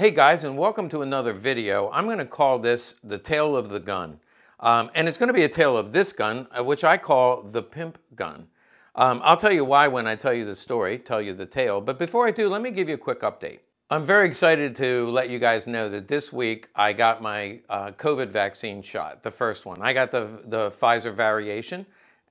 Hey guys, and welcome to another video. I'm gonna call this the tail of the gun. Um, and it's gonna be a tail of this gun, uh, which I call the pimp gun. Um, I'll tell you why when I tell you the story, tell you the tale. But before I do, let me give you a quick update. I'm very excited to let you guys know that this week I got my uh, COVID vaccine shot, the first one. I got the, the Pfizer variation.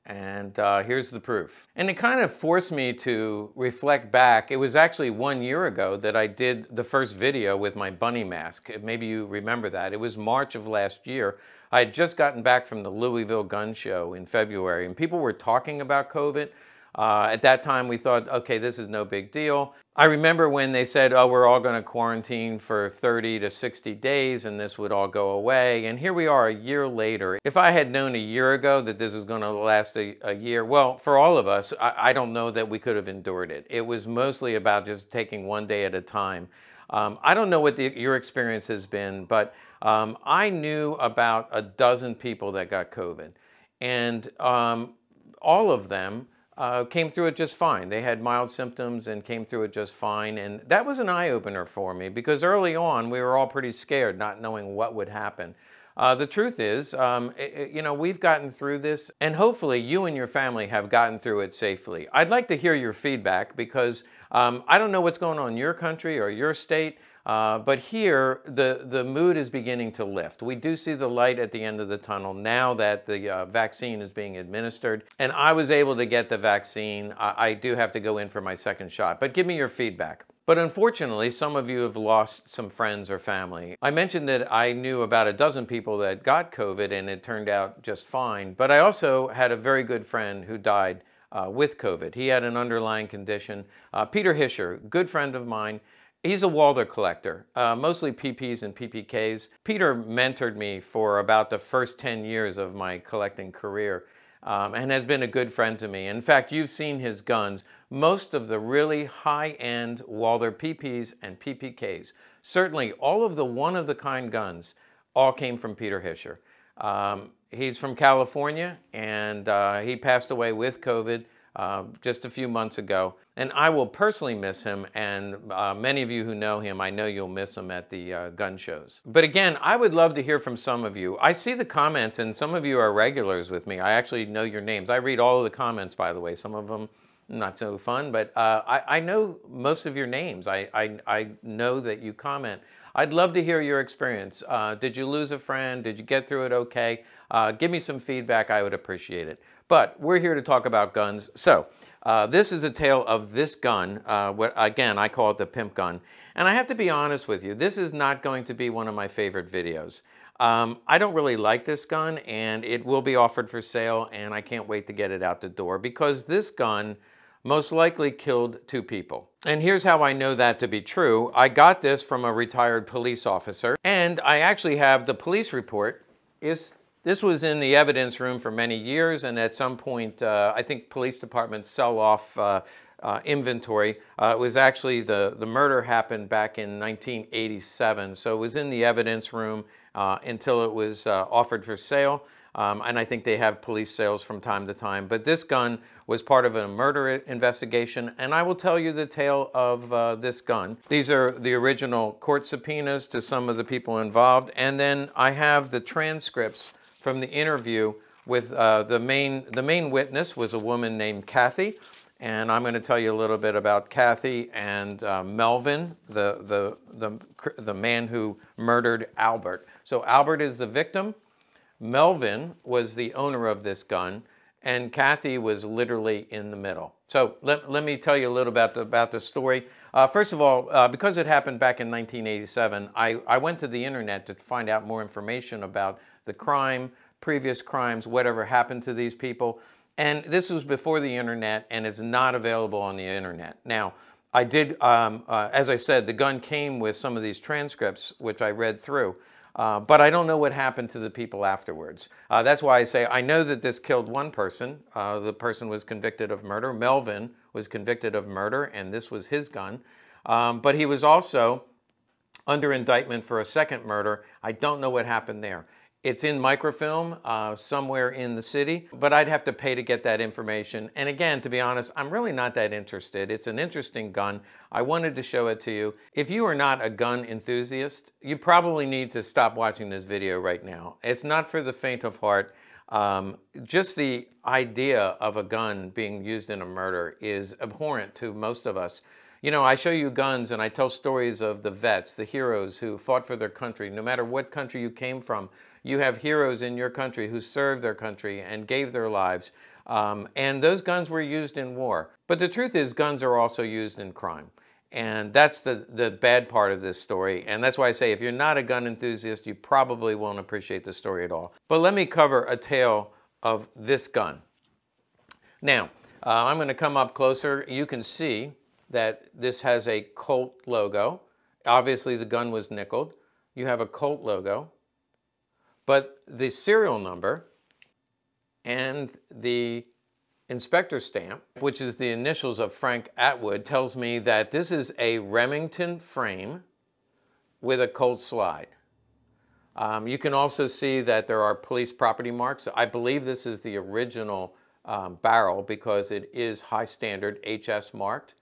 And uh, here's the proof. And it kind of forced me to reflect back. It was actually one year ago that I did the first video with my bunny mask. Maybe you remember that. It was March of last year. I had just gotten back from the Louisville Gun Show in February, and people were talking about COVID. Uh, at that time, we thought, okay, this is no big deal. I remember when they said, oh, we're all going to quarantine for 30 to 60 days and this would all go away. And here we are a year later. If I had known a year ago that this was going to last a, a, year, well, for all of us, I, I, don't know that we could have endured it. It was mostly about just taking one day at a time. Um, I don't know what the, your experience has been, but um, I knew about a dozen people that got COVID. And um, all of them, uh, came through it just fine. They had mild symptoms and came through it just fine. And that was an eye opener for me because early on we were all pretty scared, not knowing what would happen. Uh, the truth is, um, it, you know, we've gotten through this, and hopefully you and your family have gotten through it safely. I'd like to hear your feedback because um, I don't know what's going on in your country or your state. Uh, but here, the, the mood is beginning to lift. We do see the light at the end of the tunnel now that the uh, vaccine is being administered. And I was able to get the vaccine. I, I do have to go in for my second shot, but give me your feedback. But unfortunately, some of you have lost some friends or family. I mentioned that I knew about a dozen people that got COVID and it turned out just fine. But I also had a very good friend who died uh, with COVID. He had an underlying condition. Uh, Peter Hischer, good friend of mine, He's a Walther collector, uh, mostly PPs and PPKs. Peter mentored me for about the first 10 years of my collecting career um, and has been a good friend to me. In fact, you've seen his guns, most of the really high-end Walther PPs and PPKs. Certainly, all of the one-of-the-kind guns all came from Peter Hischer. Um, he's from California, and uh, he passed away with COVID. Uh, just a few months ago. And I will personally miss him, and uh, many of you who know him, I know you'll miss him at the uh, gun shows. But again, I would love to hear from some of you. I see the comments, and some of you are regulars with me. I actually know your names. I read all of the comments, by the way. Some of them not so fun, but uh, I, I, know most of your names. I, I, I, know that you comment. I'd love to hear your experience. Uh, did you lose a friend? Did you get through it okay? give me some feedback. I would appreciate it. But we're here to talk about guns. So uh, this is the tale of this gun. Uh, what, again, I call it the pimp gun. And I have to be honest with you, this is not going to be one of my favorite videos. Um, I don't really like this gun and it will be offered for sale and I can't wait to get it out the door because this gun most likely killed two people. And here's how I know that to be true. I got this from a retired police officer and I actually have the police report is this was in the evidence room for many years, and at some point, uh, I think police departments sell off uh, uh, inventory. Uh, it was actually the, the murder happened back in 1987, so it was in the evidence room uh, until it was uh, offered for sale. Um, and I think they have police sales from time to time. But this gun was part of a murder investigation, and I will tell you the tale of uh, this gun. These are the original court subpoenas to some of the people involved, and then I have the transcripts from the interview with uh, the, main, the main witness was a woman named Kathy. And I'm going to tell you a little bit about Kathy and uh, Melvin, the, the, the, the man who murdered Albert. So Albert is the victim. Melvin was the owner of this gun and Kathy was literally in the middle. So let, let me tell you a little about the, about the story. Uh, first of all, uh, because it happened back in 1987, I, I went to the internet to find out more information about the crime, previous crimes, whatever happened to these people. And this was before the internet and it's not available on the internet. Now, I did, um, uh, as I said, the gun came with some of these transcripts, which I read through. Uh, but I don't know what happened to the people afterwards. Uh, that's why I say I know that this killed one person. Uh, the person was convicted of murder. Melvin was convicted of murder, and this was his gun. Um, but he was also under indictment for a second murder. I don't know what happened there. It's in microfilm uh, somewhere in the city, but I'd have to pay to get that information. And again, to be honest, I'm really not that interested. It's an interesting gun. I wanted to show it to you. If you are not a gun enthusiast, you probably need to stop watching this video right now. It's not for the faint of heart. Um, just the idea of a gun being used in a murder is abhorrent to most of us. You know, I show you guns and I tell stories of the vets, the heroes who fought for their country, no matter what country you came from. You have heroes in your country who served their country and gave their lives. Um, and those guns were used in war. But the truth is, guns are also used in crime. And that's the, the bad part of this story. And that's why I say if you're not a gun enthusiast, you probably won't appreciate the story at all. But let me cover a tale of this gun. Now, uh, I'm going to come up closer. You can see that this has a Colt logo. Obviously, the gun was nickeled. You have a Colt logo. But the serial number and the inspector stamp, which is the initials of Frank Atwood, tells me that this is a Remington frame with a cold slide. Um, you can also see that there are police property marks. I believe this is the original um, barrel because it is high standard HS marked.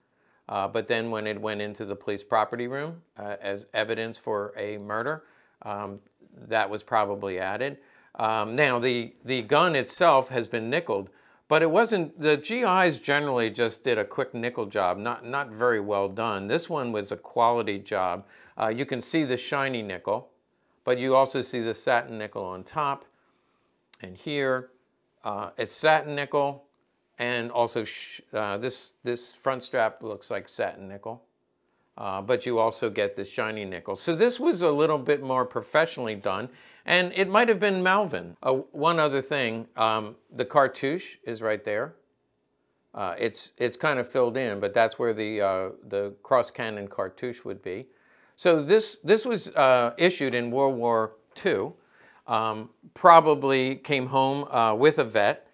Uh, but then when it went into the police property room uh, as evidence for a murder, um, that was probably added. Um, now, the, the gun itself has been nickeled, but it wasn't, the GIs generally just did a quick nickel job, not, not very well done. This one was a quality job. Uh, you can see the shiny nickel, but you also see the satin nickel on top and here. Uh, it's satin nickel and also uh, this, this front strap looks like satin nickel. Uh, but you also get the shiny nickel. So this was a little bit more professionally done, and it might have been Malvin. Uh, one other thing, um, the cartouche is right there. Uh, it's it's kind of filled in, but that's where the uh, the cross cannon cartouche would be. So this this was uh, issued in World War II. Um, probably came home uh, with a vet,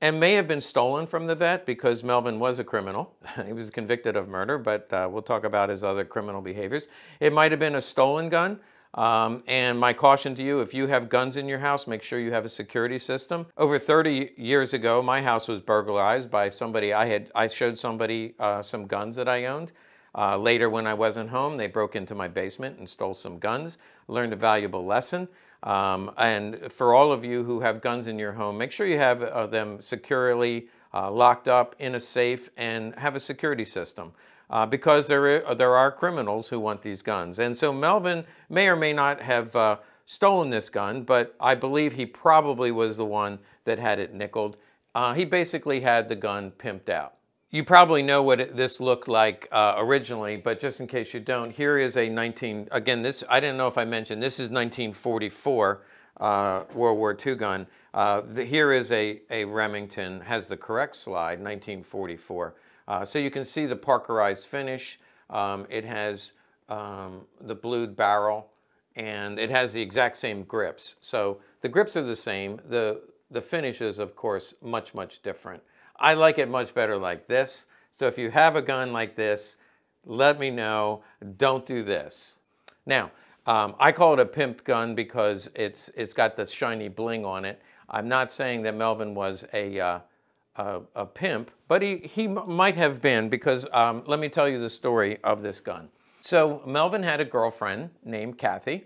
and may have been stolen from the vet because Melvin was a criminal. he was convicted of murder, but uh, we'll talk about his other criminal behaviors. It might have been a stolen gun. Um, and my caution to you, if you have guns in your house, make sure you have a security system. Over 30 years ago, my house was burglarized by somebody. I had I showed somebody uh, some guns that I owned. Uh, later, when I wasn't home, they broke into my basement and stole some guns. Learned a valuable lesson. Um, and for all of you who have guns in your home, make sure you have uh, them securely uh, locked up in a safe and have a security system. Uh, because there, are, uh, there are criminals who want these guns. And so Melvin may or may not have uh, stolen this gun, but I believe he probably was the one that had it nickeled. Uh, he basically had the gun pimped out you probably know what it, this looked like uh, originally, but just in case you don't, here is a 19, again, this, I didn't know if I mentioned, this is 1944 uh, World War II gun. Uh, the, here is a, a Remington, has the correct slide, 1944. Uh, so you can see the Parkerized finish. Um, it has um, the blued barrel and it has the exact same grips. So the grips are the same. The, the finish is, of course, much, much different. I like it much better like this. So if you have a gun like this, let me know, don't do this. Now, um, I call it a pimp gun because it's, it's got the shiny bling on it. I'm not saying that Melvin was a, uh, a, a, pimp, but he, he might have been because um, let me tell you the story of this gun. So Melvin had a girlfriend named Kathy,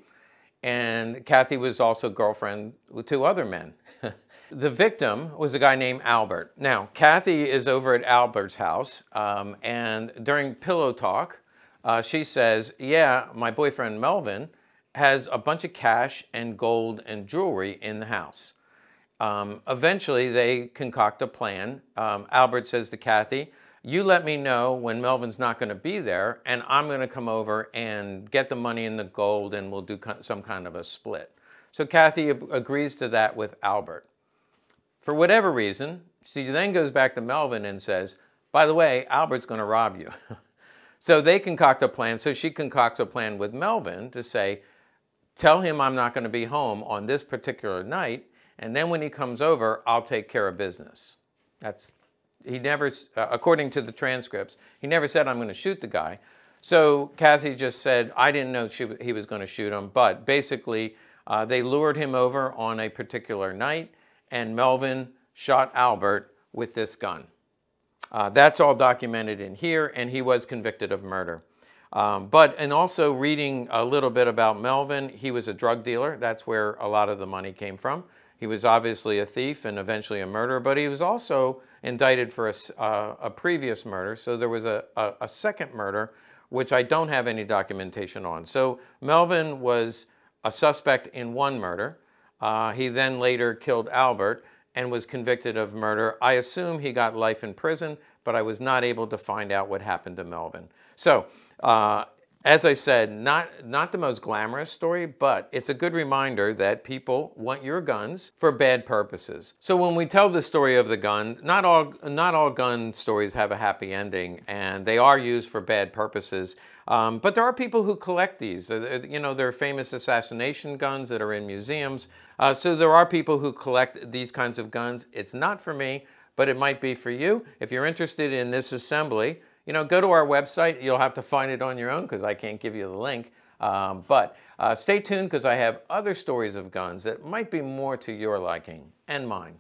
and Kathy was also girlfriend with two other men. the victim was a guy named Albert. Now, Kathy is over at Albert's house, um, and during pillow talk, uh, she says, yeah, my boyfriend Melvin has a bunch of cash and gold and jewelry in the house. Um, eventually, they concoct a plan. Um, Albert says to Kathy, you let me know when Melvin's not going to be there, and I'm going to come over and get the money and the gold, and we'll do some kind of a split. So Kathy agrees to that with Albert for whatever reason, she then goes back to Melvin and says, by the way, Albert's going to rob you. so they concoct a plan. So she concocts a plan with Melvin to say, tell him I'm not going to be home on this particular night. And then when he comes over, I'll take care of business. That's, he never, uh, according to the transcripts, he never said, I'm going to shoot the guy. So Kathy just said, I didn't know she, he was going to shoot him, but basically uh, they lured him over on a particular night and Melvin shot Albert with this gun. Uh, that's all documented in here, and he was convicted of murder. Um, but, and also reading a little bit about Melvin, he was a drug dealer. That's where a lot of the money came from. He was obviously a thief and eventually a murderer, but he was also indicted for a, uh, a previous murder. So there was a, a, a, second murder, which I don't have any documentation on. So Melvin was a suspect in one murder. Uh, he then later killed Albert and was convicted of murder. I assume he got life in prison, but I was not able to find out what happened to Melvin. So, uh, as I said, not, not the most glamorous story, but it's a good reminder that people want your guns for bad purposes. So when we tell the story of the gun, not all, not all gun stories have a happy ending, and they are used for bad purposes. Um, but there are people who collect these. Uh, you know, there are famous assassination guns that are in museums. Uh, so there are people who collect these kinds of guns. It's not for me, but it might be for you. If you're interested in this assembly, you know, go to our website. You'll have to find it on your own because I can't give you the link. Um, but uh, stay tuned because I have other stories of guns that might be more to your liking and mine.